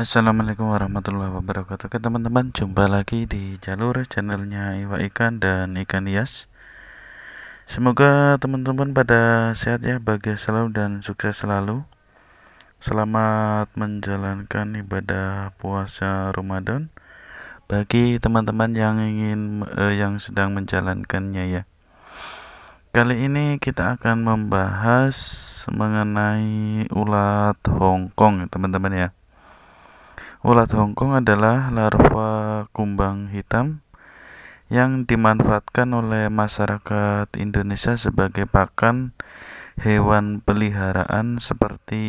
Assalamualaikum warahmatullahi wabarakatuh Oke teman-teman jumpa lagi di jalur channelnya Iwa Ikan dan Ikan Hias Semoga teman-teman pada sehat ya bahagia selalu dan sukses selalu Selamat menjalankan ibadah puasa Ramadan Bagi teman-teman yang ingin eh, yang sedang menjalankannya ya Kali ini kita akan membahas mengenai ulat Hongkong teman-teman ya Ulat Hongkong adalah larva kumbang hitam yang dimanfaatkan oleh masyarakat Indonesia sebagai pakan hewan peliharaan seperti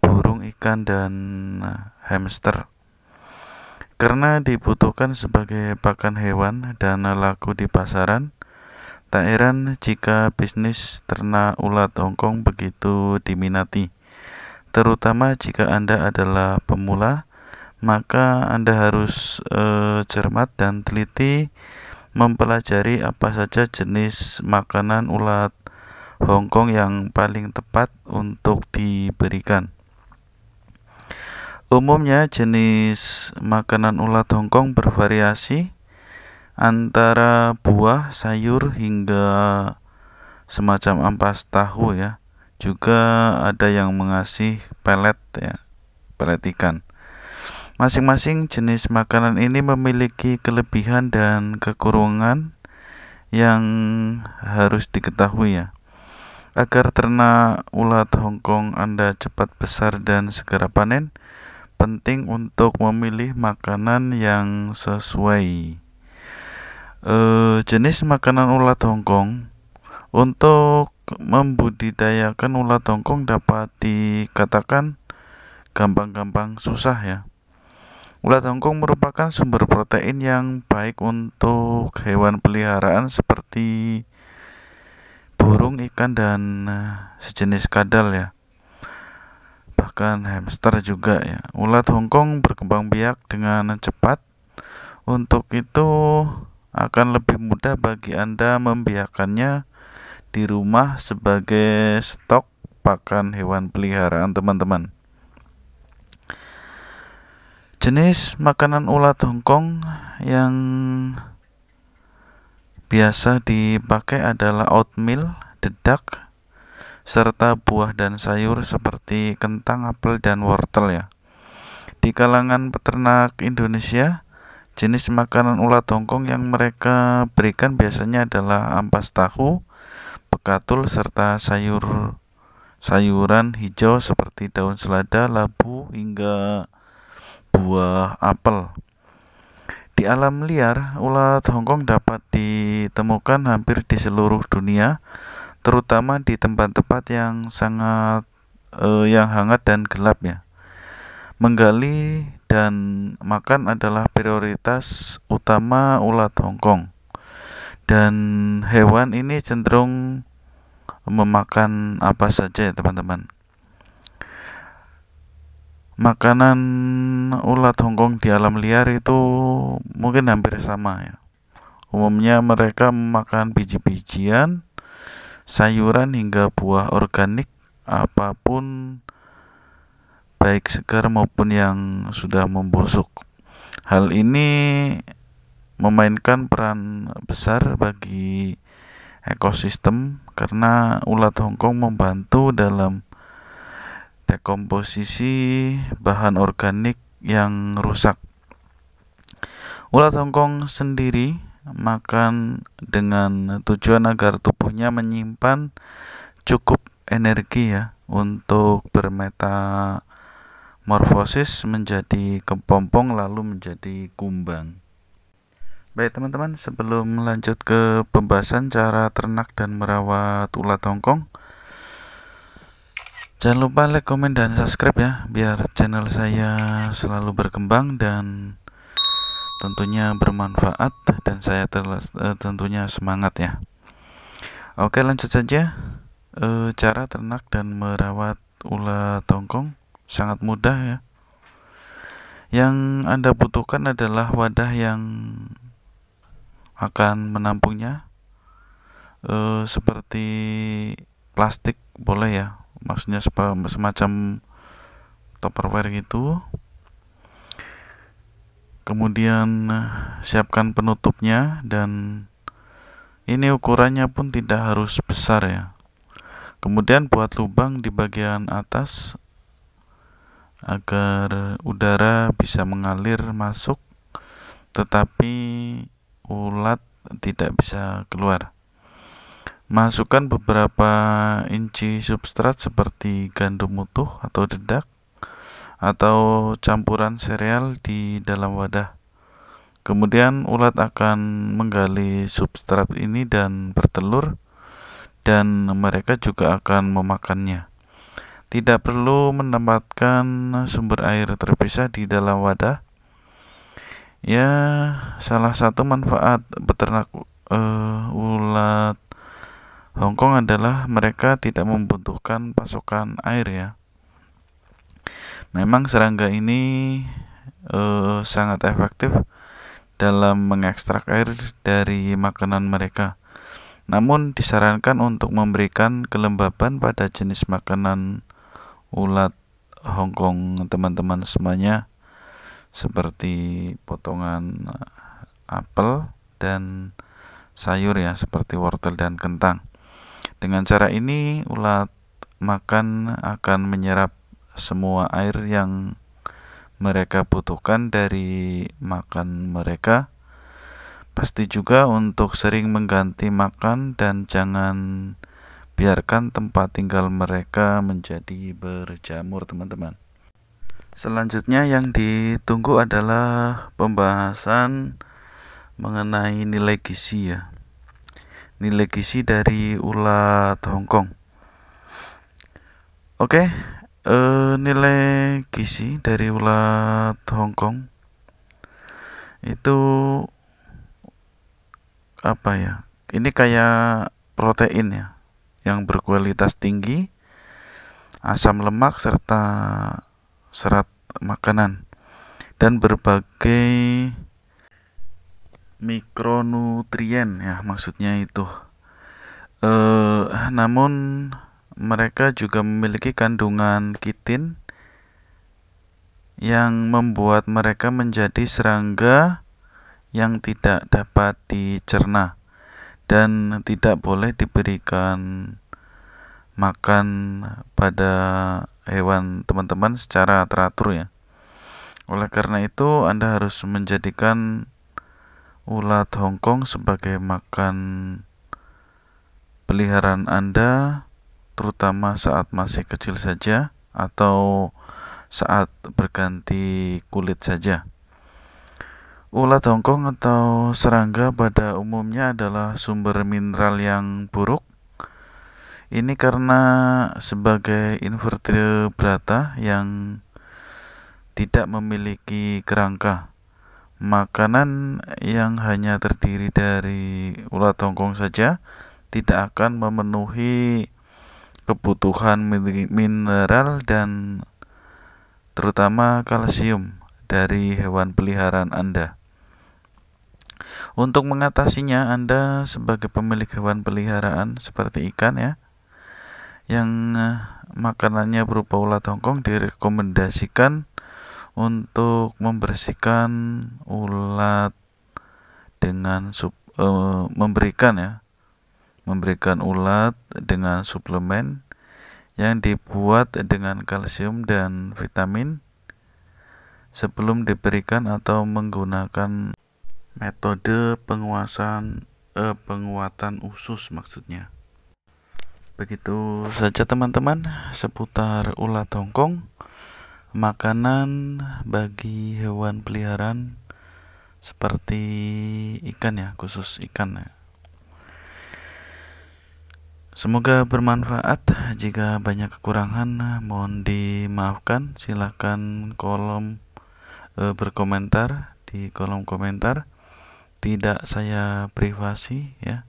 burung, ikan, dan hamster. Karena dibutuhkan sebagai pakan hewan dan laku di pasaran, tak heran jika bisnis ternak ulat Hongkong begitu diminati terutama jika Anda adalah pemula, maka Anda harus eh, cermat dan teliti mempelajari apa saja jenis makanan ulat Hongkong yang paling tepat untuk diberikan. Umumnya jenis makanan ulat Hongkong bervariasi antara buah, sayur hingga semacam ampas tahu ya juga ada yang mengasih pelet ya pelet ikan masing-masing jenis makanan ini memiliki kelebihan dan kekurangan yang harus diketahui ya agar ternak ulat Hongkong Anda cepat besar dan segera panen penting untuk memilih makanan yang sesuai. E, jenis makanan ulat Hongkong untuk membudidayakan ulat tongkong dapat dikatakan gampang-gampang susah ya. Ulat tongkong merupakan sumber protein yang baik untuk hewan peliharaan seperti burung, ikan, dan eh, sejenis kadal ya. Bahkan hamster juga ya. Ulat Hongkong berkembang biak dengan cepat. Untuk itu akan lebih mudah bagi Anda membiakannya di rumah sebagai stok pakan hewan peliharaan teman-teman. Jenis makanan ulat Hongkong yang biasa dipakai adalah oatmeal, dedak, serta buah dan sayur seperti kentang, apel, dan wortel ya. Di kalangan peternak Indonesia, jenis makanan ulat Hongkong yang mereka berikan biasanya adalah ampas tahu, bekatul serta sayur sayuran hijau seperti daun selada, labu hingga buah apel. Di alam liar, ulat Hongkong dapat ditemukan hampir di seluruh dunia, terutama di tempat-tempat yang sangat eh, yang hangat dan gelap ya. Menggali dan makan adalah prioritas utama ulat Hongkong dan hewan ini cenderung memakan apa saja ya teman-teman makanan ulat Hongkong di alam liar itu mungkin hampir sama ya umumnya mereka memakan biji-bijian sayuran hingga buah organik apapun baik segar maupun yang sudah membusuk hal ini memainkan peran besar bagi ekosistem karena ulat Hongkong membantu dalam dekomposisi bahan organik yang rusak. Ulat Hongkong sendiri makan dengan tujuan agar tubuhnya menyimpan cukup energi ya untuk bermetamorfosis menjadi kepompong lalu menjadi kumbang. Baik teman-teman, sebelum lanjut ke pembahasan cara ternak dan merawat ulat tongkong Jangan lupa like, komen, dan subscribe ya Biar channel saya selalu berkembang dan tentunya bermanfaat Dan saya eh, tentunya semangat ya Oke lanjut saja e, Cara ternak dan merawat ulat tongkong Sangat mudah ya Yang Anda butuhkan adalah wadah yang akan menampungnya e, seperti plastik boleh ya maksudnya semacam topperware gitu kemudian eh, siapkan penutupnya dan ini ukurannya pun tidak harus besar ya kemudian buat lubang di bagian atas agar udara bisa mengalir masuk tetapi ulat tidak bisa keluar. Masukkan beberapa inci substrat seperti gandum utuh atau dedak atau campuran sereal di dalam wadah. Kemudian ulat akan menggali substrat ini dan bertelur dan mereka juga akan memakannya. Tidak perlu menempatkan sumber air terpisah di dalam wadah ya salah satu manfaat peternak uh, ulat Hongkong adalah mereka tidak membutuhkan pasokan air ya memang serangga ini uh, sangat efektif dalam mengekstrak air dari makanan mereka namun disarankan untuk memberikan kelembaban pada jenis makanan ulat Hongkong teman-teman semuanya seperti potongan eh, apel dan sayur ya seperti wortel dan kentang. Dengan cara ini ulat makan akan menyerap semua air yang mereka butuhkan dari makan mereka. Pasti juga untuk sering mengganti makan dan jangan biarkan tempat tinggal mereka menjadi berjamur, teman-teman. Selanjutnya yang ditunggu adalah pembahasan mengenai nilai gizi ya. Nilai gizi dari ulat Hongkong. Oke, eh, nilai gizi dari ulat Hongkong itu apa ya? Ini kayak protein ya yang berkualitas tinggi, asam lemak serta serat makanan dan berbagai mikronutrien ya maksudnya itu e, namun mereka juga memiliki kandungan kitin yang membuat mereka menjadi serangga yang tidak dapat dicerna dan tidak boleh diberikan makan pada hewan teman-teman secara teratur ya. Oleh karena itu, Anda harus menjadikan ulat Hongkong sebagai makan peliharaan Anda terutama saat masih kecil saja atau saat berganti kulit saja. Ulat Hongkong atau serangga pada umumnya adalah sumber mineral yang buruk ini karena sebagai invertebrata yang tidak memiliki kerangka makanan yang hanya terdiri dari ulat tongkong saja tidak akan memenuhi kebutuhan mineral dan terutama kalsium dari hewan peliharaan Anda. Untuk mengatasinya, Anda sebagai pemilik hewan peliharaan seperti ikan ya, yang eh, makanannya berupa ulat hongkong direkomendasikan untuk membersihkan ulat dengan sup uh, memberikan ya memberikan ulat dengan suplemen yang dibuat dengan kalsium dan vitamin sebelum diberikan atau menggunakan metode penguasaan uh, penguatan usus maksudnya Begitu saja teman-teman seputar ulat Hongkong makanan bagi hewan peliharaan seperti ikan ya, khusus ikan ya. Semoga bermanfaat. Jika banyak kekurangan mohon dimaafkan. Silahkan kolom e, berkomentar di kolom komentar. Tidak saya privasi ya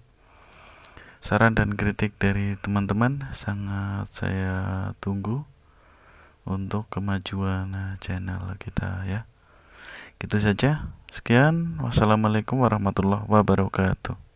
saran dan kritik dari teman-teman sangat saya tunggu untuk kemajuan eh, channel kita ya gitu saja sekian wassalamualaikum warahmatullahi wabarakatuh